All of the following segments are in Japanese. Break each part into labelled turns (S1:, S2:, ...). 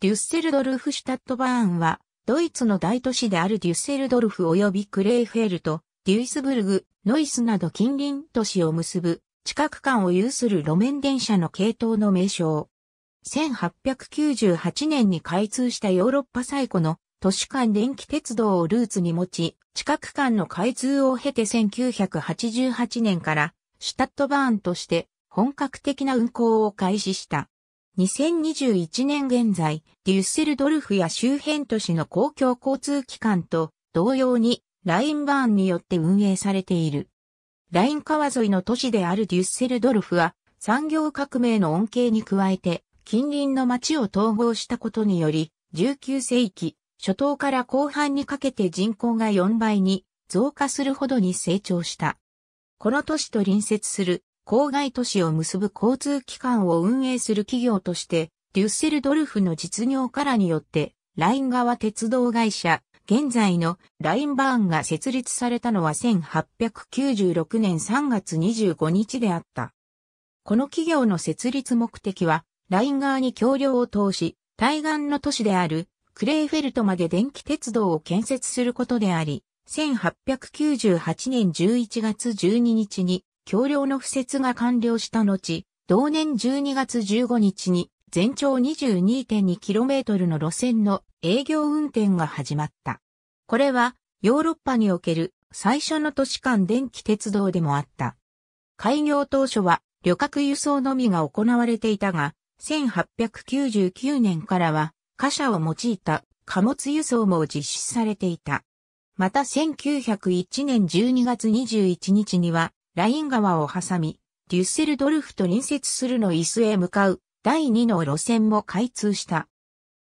S1: デュッセルドルフシュタットバーンは、ドイツの大都市であるデュッセルドルフ及びクレーフェルト、デュイスブルグ、ノイスなど近隣都市を結ぶ、近く間を有する路面電車の系統の名称。1898年に開通したヨーロッパ最古の都市間電気鉄道をルーツに持ち、近く間の開通を経て1988年からシュタットバーンとして本格的な運行を開始した。2021年現在、デュッセルドルフや周辺都市の公共交通機関と同様にラインバーンによって運営されている。ライン川沿いの都市であるデュッセルドルフは産業革命の恩恵に加えて近隣の町を統合したことにより19世紀初頭から後半にかけて人口が4倍に増加するほどに成長した。この都市と隣接する郊外都市を結ぶ交通機関を運営する企業として、デュッセルドルフの実業家らによって、ライン川鉄道会社、現在のラインバーンが設立されたのは1896年3月25日であった。この企業の設立目的は、ライン側に橋梁を通し、対岸の都市であるクレーフェルトまで電気鉄道を建設することであり、1898年11月12日に橋梁の敷設が完了した後、同年12月15日に全長 22.2km の路線の営業運転が始まった。これはヨーロッパにおける最初の都市間電気鉄道でもあった。開業当初は旅客輸送のみが行われていたが、1899年からは貨車を用いた貨物輸送も実施されていた。また1901年12月21日にはライン川を挟み、デュッセルドルフと隣接するのイスへ向かう第2の路線も開通した。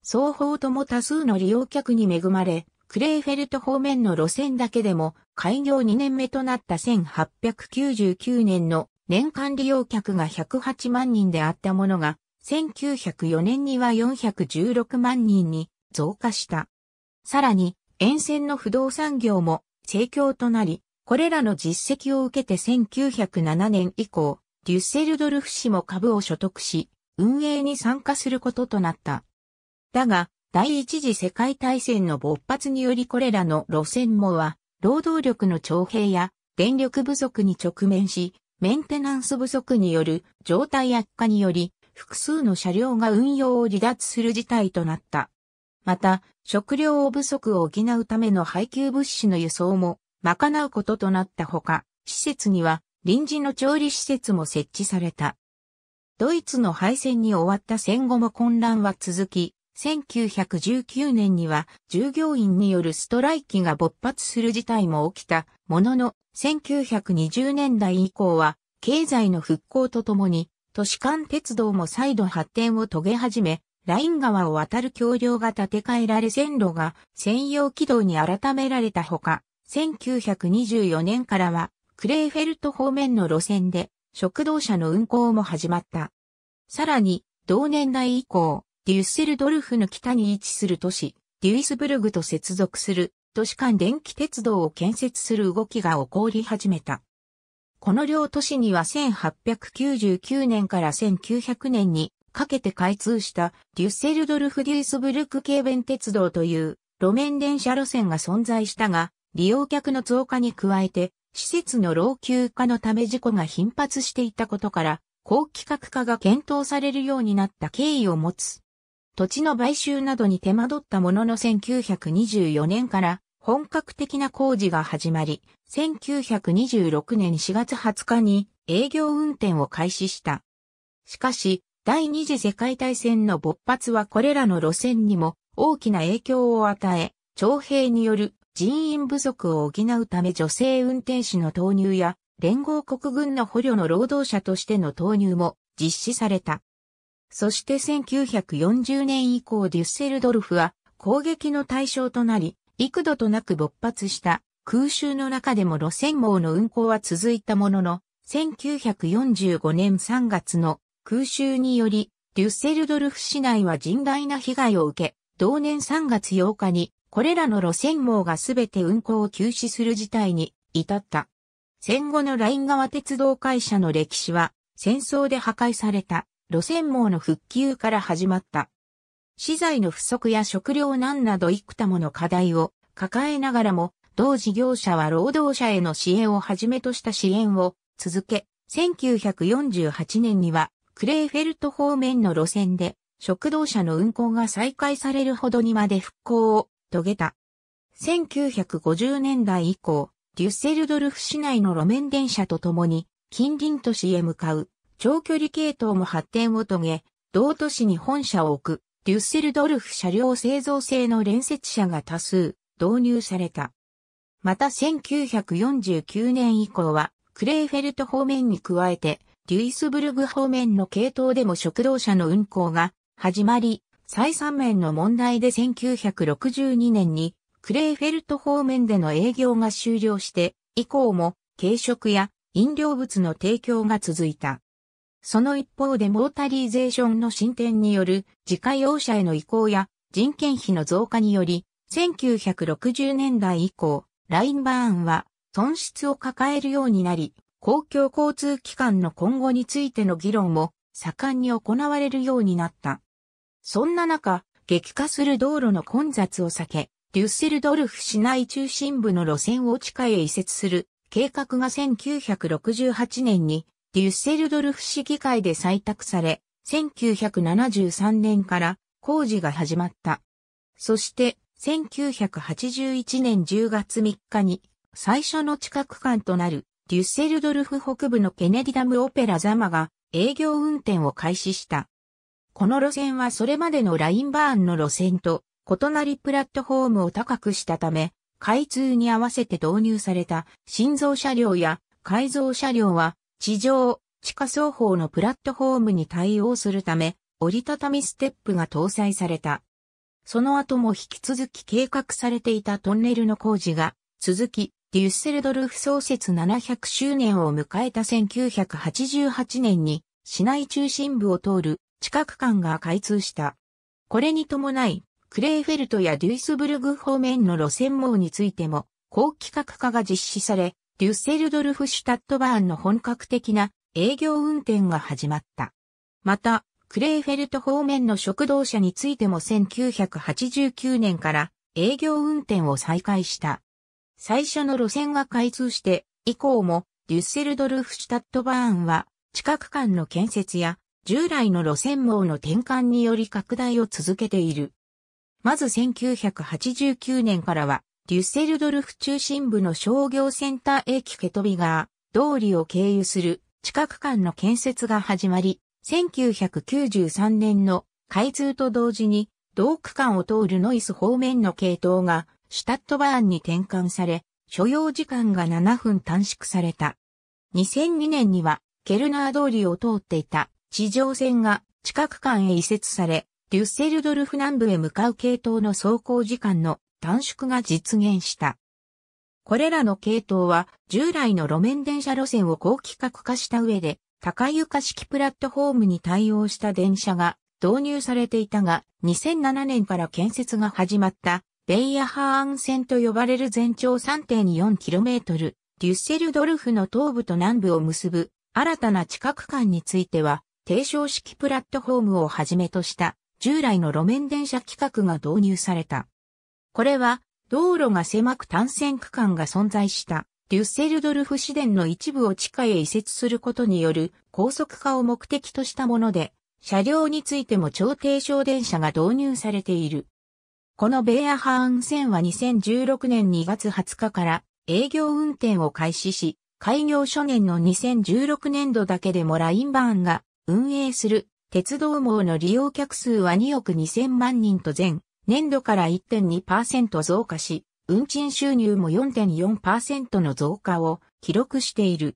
S1: 双方とも多数の利用客に恵まれ、クレーフェルト方面の路線だけでも開業2年目となった1899年の年間利用客が108万人であったものが、1904年には416万人に増加した。さらに、沿線の不動産業も盛況となり、これらの実績を受けて1907年以降、デュッセルドルフ氏も株を所得し、運営に参加することとなった。だが、第一次世界大戦の勃発によりこれらの路線もは、労働力の徴兵や電力不足に直面し、メンテナンス不足による状態悪化により、複数の車両が運用を離脱する事態となった。また、食料不足を補うための配給物資の輸送も賄うこととなったほか、施設には臨時の調理施設も設置された。ドイツの敗戦に終わった戦後も混乱は続き、1919年には従業員によるストライキが勃発する事態も起きたものの、1920年代以降は経済の復興とともに都市間鉄道も再度発展を遂げ始め、ライン川を渡る橋梁が建て替えられ線路が専用軌道に改められたほか、1924年からは、クレーフェルト方面の路線で、食堂車の運行も始まった。さらに、同年代以降、デュッセルドルフの北に位置する都市、デュイスブルグと接続する都市間電気鉄道を建設する動きが起こり始めた。この両都市には1899年から1900年にかけて開通したデュッセルドルフ・デュイスブルク軽弁鉄道という路面電車路線が存在したが、利用客の増加に加えて、施設の老朽化のため事故が頻発していたことから、高規格化が検討されるようになった経緯を持つ。土地の買収などに手間取ったものの1924年から本格的な工事が始まり、1926年4月20日に営業運転を開始した。しかし、第二次世界大戦の勃発はこれらの路線にも大きな影響を与え、徴兵による人員不足を補うため女性運転手の投入や連合国軍の捕虜の労働者としての投入も実施された。そして1940年以降デュッセルドルフは攻撃の対象となり、幾度となく勃発した空襲の中でも路線網の運行は続いたものの、1945年3月の空襲により、デュッセルドルフ市内は甚大な被害を受け、同年3月8日にこれらの路線網がすべて運行を休止する事態に至った。戦後のライン川鉄道会社の歴史は、戦争で破壊された路線網の復旧から始まった。資材の不足や食料難など幾多もの課題を抱えながらも、同事業者は労働者への支援をはじめとした支援を続け、1948年にはクレーフェルト方面の路線で食堂車の運行が再開されるほどにまで復興を遂げた。1950年代以降、デュッセルドルフ市内の路面電車とともに、近隣都市へ向かう、長距離系統も発展を遂げ、同都市に本社を置く、デュッセルドルフ車両製造製の連接車が多数、導入された。また1949年以降は、クレーフェルト方面に加えて、デュイスブルグ方面の系統でも食堂車の運行が始まり、採算面の問題で1962年にクレーフェルト方面での営業が終了して以降も軽食や飲料物の提供が続いた。その一方でモータリーゼーションの進展による自家用車への移行や人件費の増加により、1960年代以降、ラインバーンは損失を抱えるようになり、公共交通機関の今後についての議論も盛んに行われるようになった。そんな中、激化する道路の混雑を避け、デュッセルドルフ市内中心部の路線を地下へ移設する計画が1968年にデュッセルドルフ市議会で採択され、1973年から工事が始まった。そして、1981年10月3日に最初の地下区間となるデュッセルドルフ北部のケネディダムオペラザマが営業運転を開始した。この路線はそれまでのラインバーンの路線と異なりプラットフォームを高くしたため、開通に合わせて導入された新造車両や改造車両は地上、地下双方のプラットフォームに対応するため、折りたたみステップが搭載された。その後も引き続き計画されていたトンネルの工事が続き、デュッセルドルフ創設700周年を迎えた1988年に市内中心部を通る地下区間が開通した。これに伴い、クレーフェルトやデュイスブルグ方面の路線網についても、高規格化が実施され、デュッセルドルフ・シュタットバーンの本格的な営業運転が始まった。また、クレーフェルト方面の食堂車についても1989年から営業運転を再開した。最初の路線が開通して、以降もデュッセルドルフ・シュタットバーンは地下区間の建設や従来の路線網の転換により拡大を続けている。まず1989年からは、デュッセルドルフ中心部の商業センター駅ケトビガー、通りを経由する地下区間の建設が始まり、1993年の開通と同時に、同区間を通るノイス方面の系統が、シュタットバーンに転換され、所要時間が7分短縮された。2002年には、ケルナー通りを通っていた地上線が近く間へ移設され、デュッセルドルフ南部へ向かう系統の走行時間の短縮が実現した。これらの系統は従来の路面電車路線を高規格化した上で高床式プラットフォームに対応した電車が導入されていたが2007年から建設が始まったベイヤハーン線と呼ばれる全長 3.4km デュッセルドルフの東部と南部を結ぶ新たな地く間については低床式プラットフォームをはじめとした従来の路面電車規格が導入された。これは道路が狭く単線区間が存在したデュッセルドルフ市電の一部を地下へ移設することによる高速化を目的としたもので、車両についても超低床電車が導入されている。このベアハーン線は2016年2月20日から営業運転を開始し、開業初年の2016年度だけでもラインバーンが運営する鉄道網の利用客数は2億2000万人と前年度から1.2%増加し、運賃収入も4.4%の増加を記録している。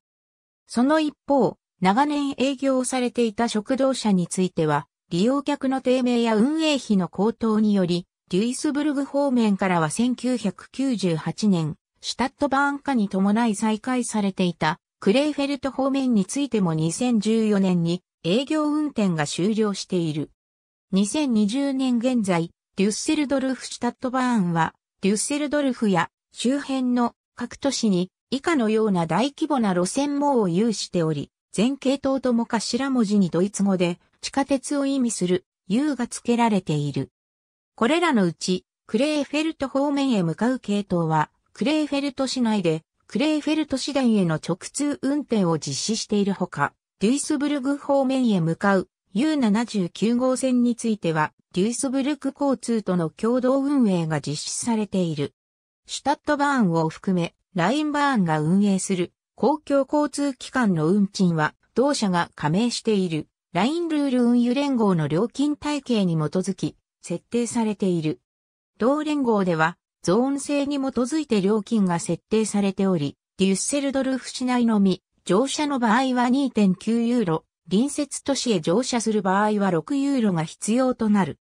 S1: その一方、長年営業されていた食堂車については、利用客の低迷や運営費の高騰により、デュイスブルグ方面からは1998年、シュタットバーン化に伴い再開されていたクレーフェルト方面についても2014年に営業運転が終了している。2020年現在、デュッセルドルフ・シュタットバーンは、デュッセルドルフや周辺の各都市に以下のような大規模な路線網を有しており、全系統とも頭文字にドイツ語で地下鉄を意味する U が付けられている。これらのうち、クレーフェルト方面へ向かう系統は、クレーフェルト市内で、クレーフェルト市電への直通運転を実施しているほか、デュイスブルグ方面へ向かう U79 号線については、デュイスブルク交通との共同運営が実施されている。シュタットバーンを含め、ラインバーンが運営する公共交通機関の運賃は、同社が加盟している、ラインルール運輸連合の料金体系に基づき、設定されている。同連合では、ゾーン制に基づいて料金が設定されており、デュッセルドルフ市内のみ、乗車の場合は2.9ユーロ、隣接都市へ乗車する場合は6ユーロが必要となる。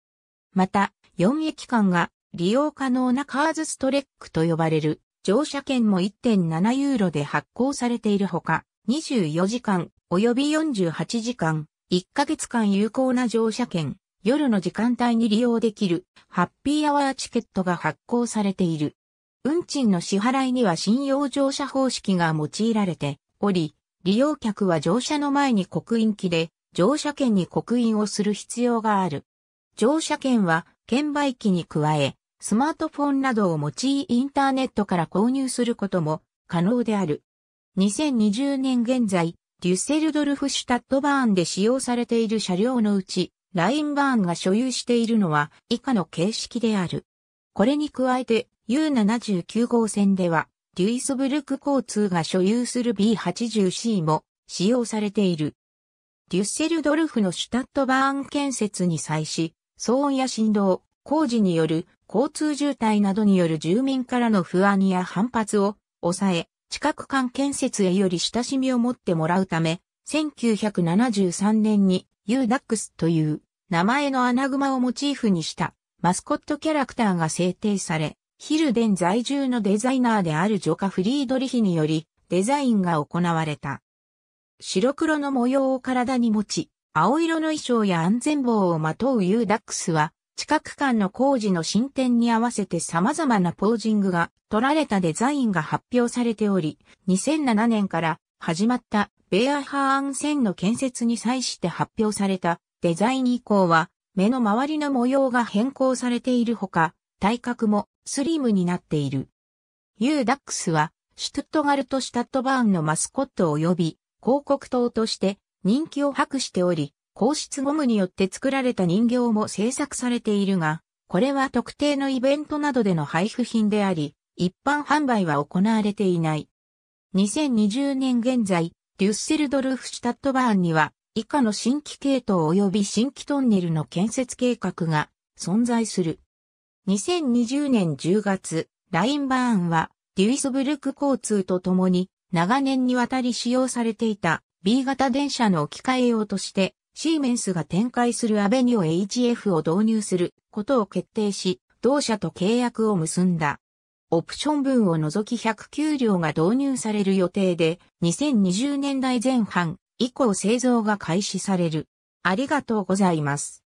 S1: また、4駅間が利用可能なカーズストレックと呼ばれる乗車券も1.7ユーロで発行されているほか、24時間及び48時間、1ヶ月間有効な乗車券、夜の時間帯に利用できるハッピーアワーチケットが発行されている。運賃の支払いには信用乗車方式が用いられており、利用客は乗車の前に刻印機で乗車券に刻印をする必要がある。乗車券は券売機に加え、スマートフォンなどを用いインターネットから購入することも可能である。2020年現在、デュッセルドルフシュタットバーンで使用されている車両のうち、ラインバーンが所有しているのは以下の形式である。これに加えて U79 号線ではデュイスブルク交通が所有する B80C も使用されている。デュッセルドルフのシュタットバーン建設に際し、騒音や振動、工事による交通渋滞などによる住民からの不安や反発を抑え、地殻間建設へより親しみを持ってもらうため、1973年に UDAX という名前のアナグマをモチーフにしたマスコットキャラクターが制定され、ヒルデン在住のデザイナーであるジョカ・フリードリヒによりデザインが行われた。白黒の模様を体に持ち、青色の衣装や安全帽をまとうユーダックスは、地く間の工事の進展に合わせて様々なポージングが取られたデザインが発表されており、2007年から始まったベアハーン線の建設に際して発表されたデザイン以降は、目の周りの模様が変更されているほか、体格もスリムになっている。ユーダックスは、シュトゥットガルト・シュタットバーンのマスコット及び、広告塔として人気を博しており、皇室ゴムによって作られた人形も制作されているが、これは特定のイベントなどでの配布品であり、一般販売は行われていない。2020年現在、デュッセルドルフ・シュタットバーンには、以下の新規系統及び新規トンネルの建設計画が存在する。2020年10月、ラインバーンは、デュイスブルク交通とともに、長年にわたり使用されていた B 型電車の置き換え用として、シーメンスが展開するアベニオ HF を導入することを決定し、同社と契約を結んだ。オプション分を除き109両が導入される予定で、2020年代前半以降製造が開始される。ありがとうございます。